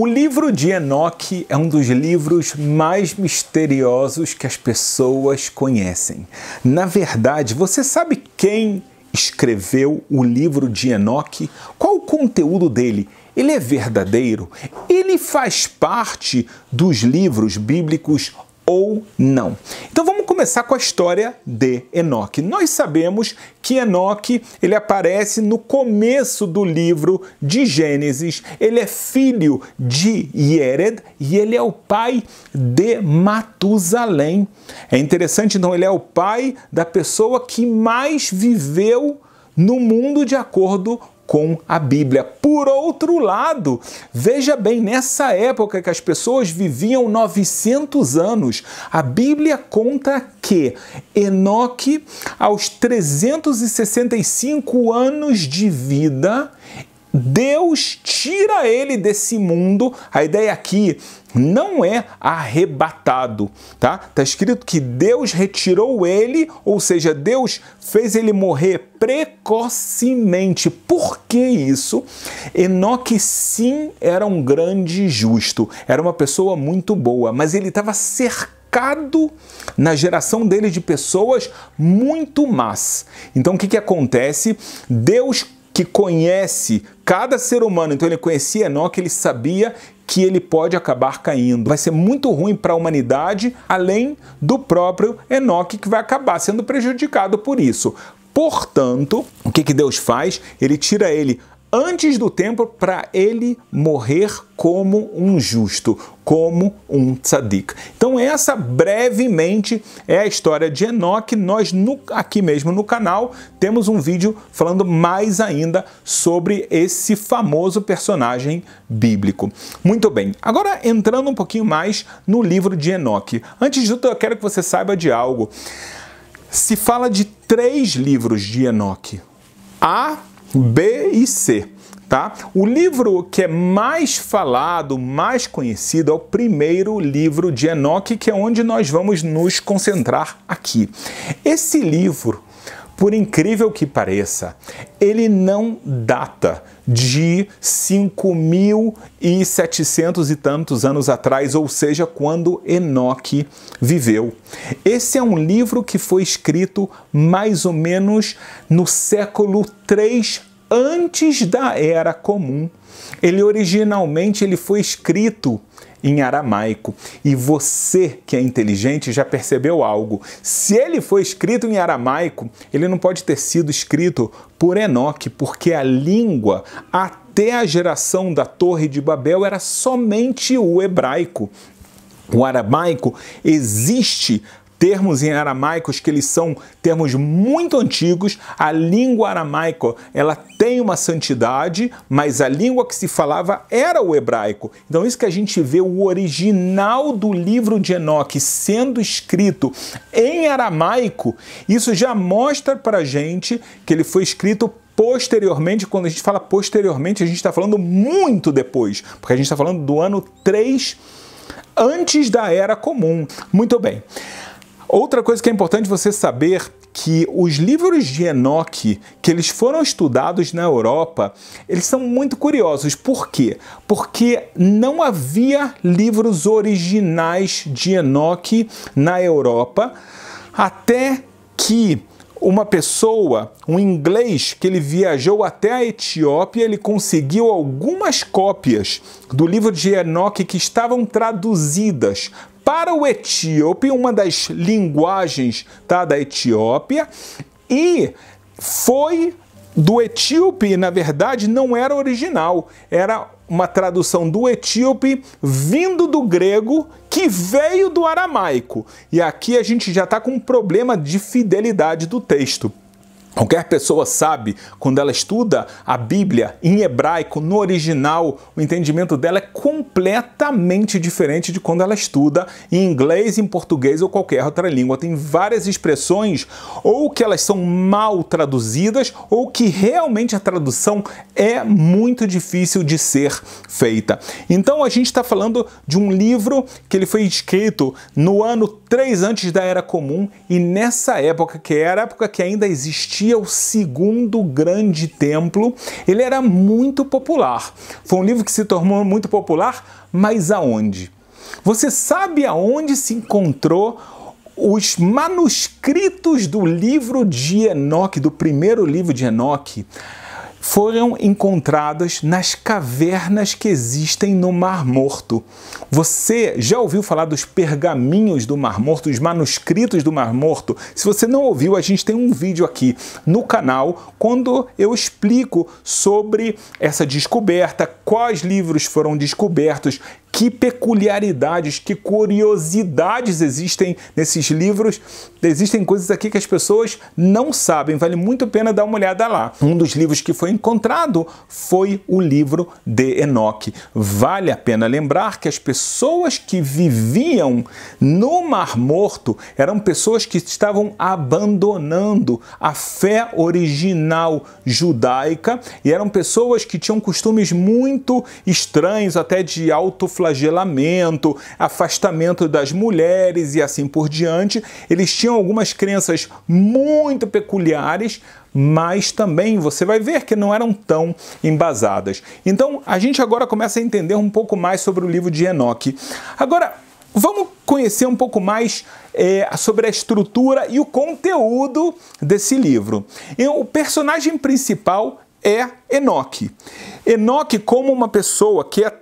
O livro de Enoque é um dos livros mais misteriosos que as pessoas conhecem. Na verdade, você sabe quem escreveu o livro de Enoque? Qual o conteúdo dele? Ele é verdadeiro? Ele faz parte dos livros bíblicos ou não. Então vamos começar com a história de Enoque. Nós sabemos que Enoque ele aparece no começo do livro de Gênesis. Ele é filho de Yered e ele é o pai de Matusalém. É interessante então ele é o pai da pessoa que mais viveu no mundo de acordo com a Bíblia. Por outro lado, veja bem, nessa época que as pessoas viviam 900 anos, a Bíblia conta que Enoque, aos 365 anos de vida, Deus tira ele desse mundo. A ideia aqui não é arrebatado, tá? Tá escrito que Deus retirou ele, ou seja, Deus fez ele morrer precocemente. Por que isso? Enoque sim era um grande justo, era uma pessoa muito boa, mas ele estava cercado na geração dele de pessoas muito más. Então o que, que acontece? Deus que conhece cada ser humano. Então ele conhecia Enoque, ele sabia que ele pode acabar caindo. Vai ser muito ruim para a humanidade, além do próprio Enoque que vai acabar sendo prejudicado por isso. Portanto, o que, que Deus faz? Ele tira ele antes do tempo para ele morrer como um justo, como um tzadik. Então essa brevemente é a história de Enoque. Nós no, aqui mesmo no canal temos um vídeo falando mais ainda sobre esse famoso personagem bíblico. Muito bem. Agora entrando um pouquinho mais no livro de Enoque. Antes de tudo, eu quero que você saiba de algo. Se fala de três livros de Enoque. A B e C. Tá? O livro que é mais falado, mais conhecido, é o primeiro livro de Enoque, que é onde nós vamos nos concentrar aqui. Esse livro, por incrível que pareça, ele não data de 5.700 e tantos anos atrás, ou seja, quando Enoque viveu. Esse é um livro que foi escrito mais ou menos no século 3 antes da Era Comum. Ele originalmente ele foi escrito em aramaico. E você que é inteligente já percebeu algo. Se ele foi escrito em aramaico, ele não pode ter sido escrito por Enoque, porque a língua até a geração da Torre de Babel era somente o hebraico. O aramaico existe termos em aramaicos que eles são termos muito antigos. A língua aramaico, ela tem uma santidade, mas a língua que se falava era o hebraico. Então isso que a gente vê o original do livro de Enoque sendo escrito em aramaico, isso já mostra para gente que ele foi escrito posteriormente, quando a gente fala posteriormente, a gente está falando muito depois, porque a gente está falando do ano 3 antes da Era Comum. Muito bem. Outra coisa que é importante você saber que os livros de Enoque, que eles foram estudados na Europa, eles são muito curiosos. Por quê? Porque não havia livros originais de Enoque na Europa até que uma pessoa, um inglês, que ele viajou até a Etiópia, ele conseguiu algumas cópias do livro de Enoque que estavam traduzidas para o etíope, uma das linguagens tá, da Etiópia, e foi do etíope, na verdade, não era original, era uma tradução do etíope vindo do grego que veio do aramaico. E aqui a gente já está com um problema de fidelidade do texto. Qualquer pessoa sabe, quando ela estuda a Bíblia em hebraico, no original, o entendimento dela é completamente diferente de quando ela estuda em inglês, em português ou qualquer outra língua. Tem várias expressões, ou que elas são mal traduzidas, ou que realmente a tradução é muito difícil de ser feita. Então a gente está falando de um livro que ele foi escrito no ano 3 antes da Era Comum, e nessa época, que era é a época que ainda existia Teologia, o segundo grande templo, ele era muito popular. Foi um livro que se tornou muito popular, mas aonde? Você sabe aonde se encontrou os manuscritos do livro de Enoque, do primeiro livro de Enoque? foram encontradas nas cavernas que existem no Mar Morto. Você já ouviu falar dos pergaminhos do Mar Morto, os manuscritos do Mar Morto? Se você não ouviu, a gente tem um vídeo aqui no canal quando eu explico sobre essa descoberta, quais livros foram descobertos, que peculiaridades, que curiosidades existem nesses livros. Existem coisas aqui que as pessoas não sabem. Vale muito a pena dar uma olhada lá. Um dos livros que foi encontrado foi o livro de Enoque. Vale a pena lembrar que as pessoas que viviam no Mar Morto eram pessoas que estavam abandonando a fé original judaica e eram pessoas que tinham costumes muito estranhos, até de autoflagelação flagelamento, afastamento das mulheres e assim por diante. Eles tinham algumas crenças muito peculiares, mas também você vai ver que não eram tão embasadas. Então, a gente agora começa a entender um pouco mais sobre o livro de Enoque. Agora, vamos conhecer um pouco mais é, sobre a estrutura e o conteúdo desse livro. E o personagem principal é Enoque. Enoque, como uma pessoa que é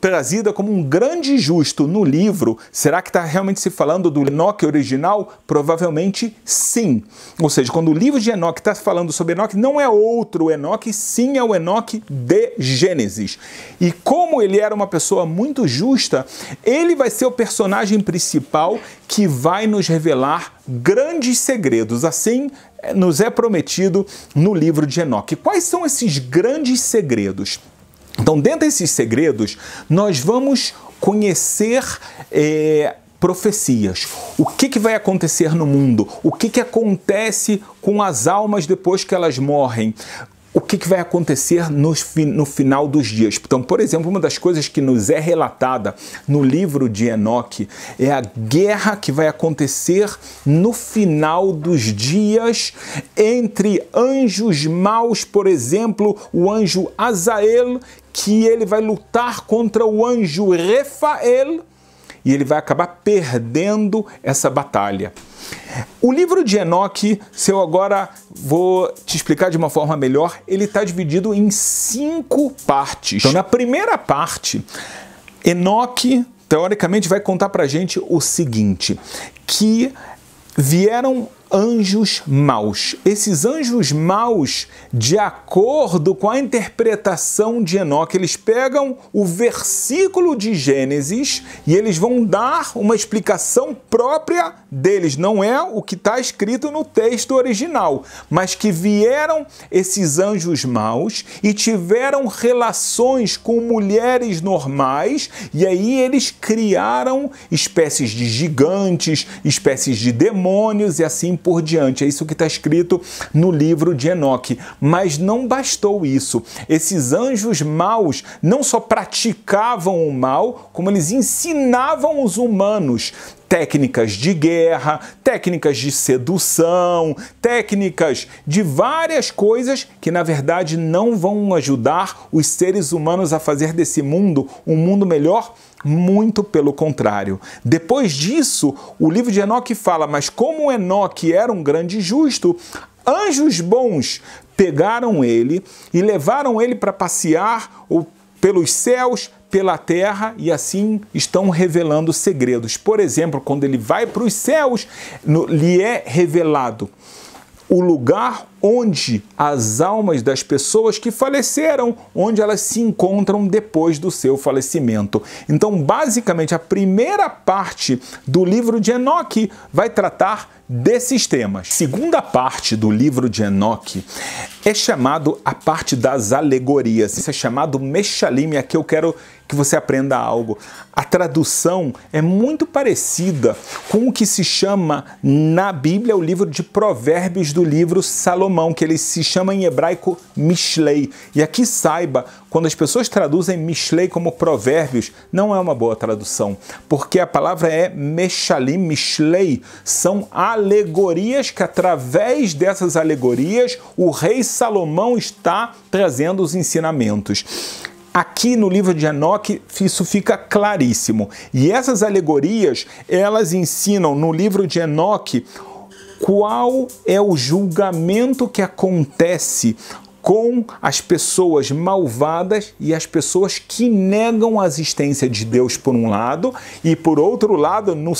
trazida como um grande justo no livro, será que está realmente se falando do Enoch original? Provavelmente sim. Ou seja, quando o livro de Enoch está falando sobre Enoch, não é outro Enoch, sim é o Enoch de Gênesis. E como ele era uma pessoa muito justa, ele vai ser o personagem principal que vai nos revelar grandes segredos. Assim, eh, nos é prometido no livro de Enoch. Quais são esses grandes segredos? Então, dentro desses segredos, nós vamos conhecer. É, profecias. O que, que vai acontecer no mundo? O que, que acontece com as almas depois que elas morrem? o que, que vai acontecer no, no final dos dias. Então, por exemplo, uma das coisas que nos é relatada no livro de Enoque é a guerra que vai acontecer no final dos dias entre anjos maus, por exemplo, o anjo Azael, que ele vai lutar contra o anjo Refael e ele vai acabar perdendo essa batalha. O livro de Enoque, se eu agora vou te explicar de uma forma melhor, ele está dividido em cinco partes. Então, na primeira parte, Enoque, teoricamente, vai contar para gente o seguinte, que vieram anjos maus. Esses anjos maus, de acordo com a interpretação de Enoque, eles pegam o versículo de Gênesis e eles vão dar uma explicação própria deles. Não é o que está escrito no texto original, mas que vieram esses anjos maus e tiveram relações com mulheres normais e aí eles criaram espécies de gigantes, espécies de demônios e assim por diante. É isso que está escrito no livro de Enoque. Mas não bastou isso. Esses anjos maus não só praticavam o mal, como eles ensinavam os humanos técnicas de guerra, técnicas de sedução, técnicas de várias coisas que na verdade não vão ajudar os seres humanos a fazer desse mundo um mundo melhor. Muito pelo contrário. Depois disso, o livro de Enoque fala: Mas como Enoque era um grande justo, anjos bons pegaram ele e levaram ele para passear ou pelos céus pela terra e assim estão revelando segredos. Por exemplo, quando ele vai para os céus, no, lhe é revelado o lugar onde as almas das pessoas que faleceram, onde elas se encontram depois do seu falecimento. Então, basicamente, a primeira parte do livro de Enoque vai tratar desses temas. Segunda parte do livro de Enoque é chamado a parte das alegorias. Isso é chamado Meshalim, aqui eu quero que você aprenda algo. A tradução é muito parecida com o que se chama na Bíblia o livro de Provérbios do livro Salomão que ele se chama em hebraico Mishlei. E aqui saiba, quando as pessoas traduzem Mishlei como provérbios, não é uma boa tradução, porque a palavra é Meshalim, Mishlei, são alegorias que através dessas alegorias o rei Salomão está trazendo os ensinamentos. Aqui no livro de Enoque isso fica claríssimo. E essas alegorias, elas ensinam no livro de Enoque qual é o julgamento que acontece com as pessoas malvadas e as pessoas que negam a existência de Deus, por um lado, e por outro lado, no,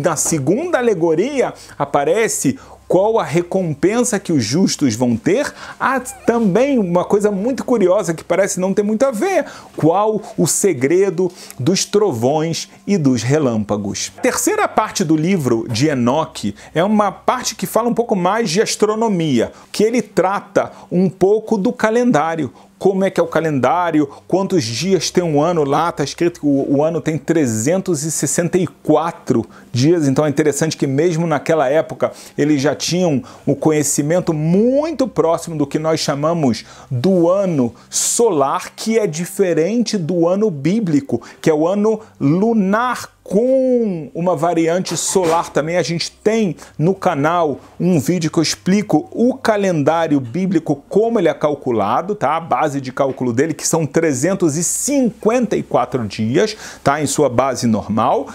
na segunda alegoria, aparece qual a recompensa que os justos vão ter. Há também uma coisa muito curiosa que parece não ter muito a ver: qual o segredo dos trovões e dos relâmpagos. A terceira parte do livro de Enoque é uma parte que fala um pouco mais de astronomia, que ele trata um pouco do calendário como é que é o calendário, quantos dias tem um ano lá, está escrito que o, o, ano tem 364 dias, então é interessante que mesmo naquela época eles já tinham o um conhecimento muito próximo do que nós chamamos do ano solar, que é diferente do ano bíblico, que é o ano lunar com uma variante solar também. A gente tem no canal um vídeo que eu explico o calendário bíblico, como ele é calculado, tá? A base de cálculo dele, que são 354 dias, tá? Em sua base normal.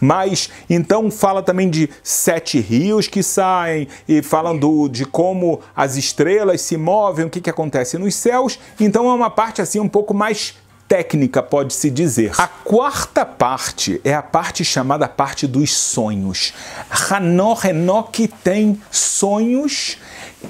Mas então fala também de sete rios que saem e falando de como as estrelas se movem, o que, que acontece nos céus. Então é uma parte assim um pouco mais técnica, pode-se dizer. A quarta parte é a parte chamada parte dos sonhos. Hanor Enoch tem sonhos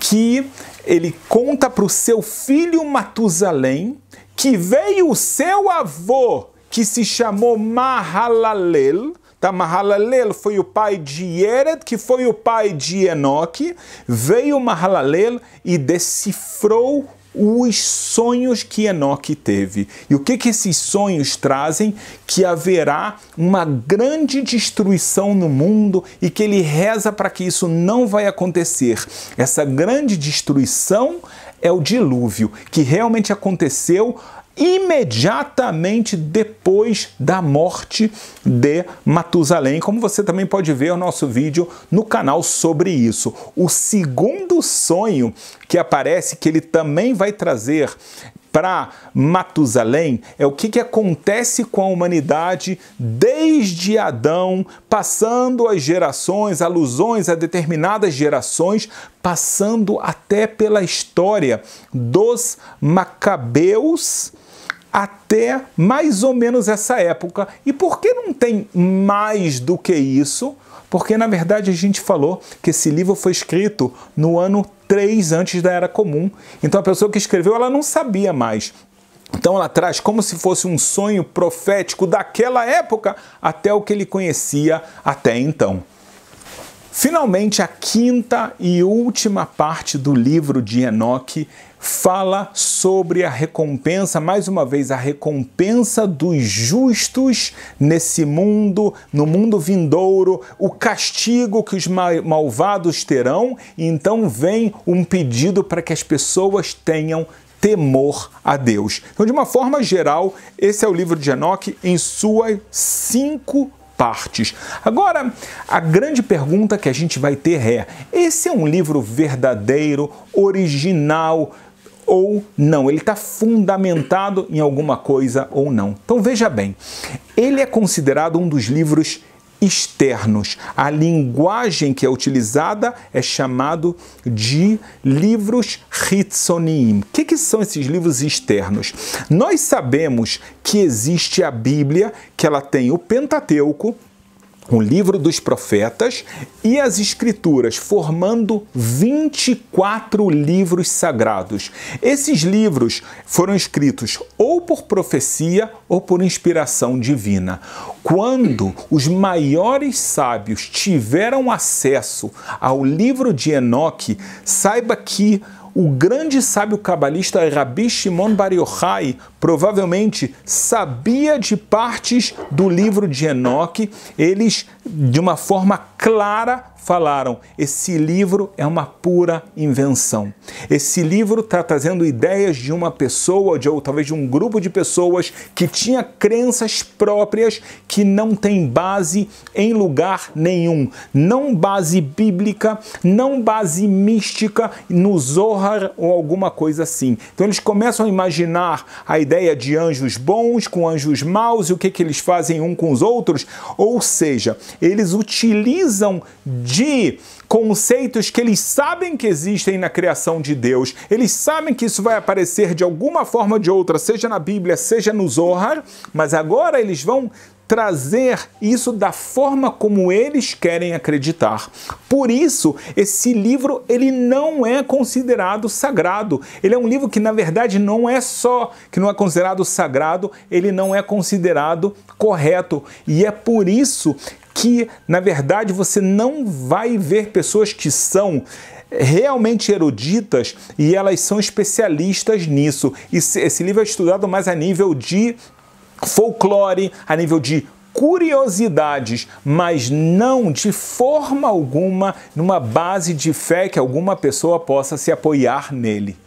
que ele conta para o seu filho Matusalém que veio o seu avô, que se chamou Mahalalel, Tá? Mahalalel foi o pai de Yered, que foi o pai de Enoque. Veio Mahalalel e decifrou os sonhos que Enoque teve. E o que, que esses sonhos trazem? Que haverá uma grande destruição no mundo e que ele reza para que isso não vai acontecer. Essa grande destruição é o dilúvio, que realmente aconteceu imediatamente depois da morte de Matusalém, como você também pode ver o nosso vídeo no canal sobre isso. O segundo sonho que aparece, que ele também vai trazer para Matusalém é o que, que acontece com a humanidade desde Adão, passando as gerações, alusões a determinadas gerações, passando até pela história dos Macabeus até mais ou menos essa época. E por que não tem mais do que isso? Porque na verdade a gente falou que esse livro foi escrito no ano 3 antes da era comum. Então a pessoa que escreveu, ela não sabia mais. Então ela traz como se fosse um sonho profético daquela época até o que ele conhecia até então. Finalmente, a quinta e última parte do livro de Enoque fala sobre a recompensa, mais uma vez, a recompensa dos justos nesse mundo, no mundo vindouro, o castigo que os malvados terão. Então vem um pedido para que as pessoas tenham temor a Deus. Então, de uma forma geral, esse é o livro de Enoque em suas cinco partes. Agora, a grande pergunta que a gente vai ter é: esse é um livro verdadeiro, original, ou não, ele está fundamentado em alguma coisa ou não. Então veja bem, ele é considerado um dos livros externos. A linguagem que é utilizada é chamado de livros Hitsonim. O que, que, são esses livros externos? Nós sabemos que existe a Bíblia, que ela tem o Pentateuco, o livro dos profetas e as escrituras, formando 24 livros sagrados. Esses livros foram escritos ou por profecia ou por inspiração divina. Quando os maiores sábios tiveram acesso ao livro de Enoque, saiba que o grande sábio cabalista Rabi Shimon Bar Yochai provavelmente sabia de partes do livro de Enoque. Eles de uma forma clara, falaram: esse livro é uma pura invenção. Esse livro está trazendo ideias de uma pessoa, de, ou talvez de um grupo de pessoas que tinha crenças próprias que não tem base em lugar nenhum. Não base bíblica, não base mística, no Zohar ou alguma coisa assim. Então eles começam a imaginar a ideia de anjos bons com anjos maus e o que, que eles fazem um com os outros. Ou seja, eles utilizam de conceitos que eles sabem que existem na criação de Deus. Eles sabem que isso vai aparecer de alguma forma ou de outra, seja na Bíblia, seja no Zohar, mas agora eles vão trazer isso da forma como eles querem acreditar. Por isso, esse livro ele não é considerado sagrado. Ele é um livro que na verdade não é só que não é considerado sagrado, ele não é considerado correto. E é por isso que na verdade você não vai ver pessoas que são realmente eruditas e elas são especialistas nisso. Esse livro é estudado mais a nível de folclore, a nível de curiosidades, mas não de forma alguma numa base de fé que alguma pessoa possa se apoiar nele.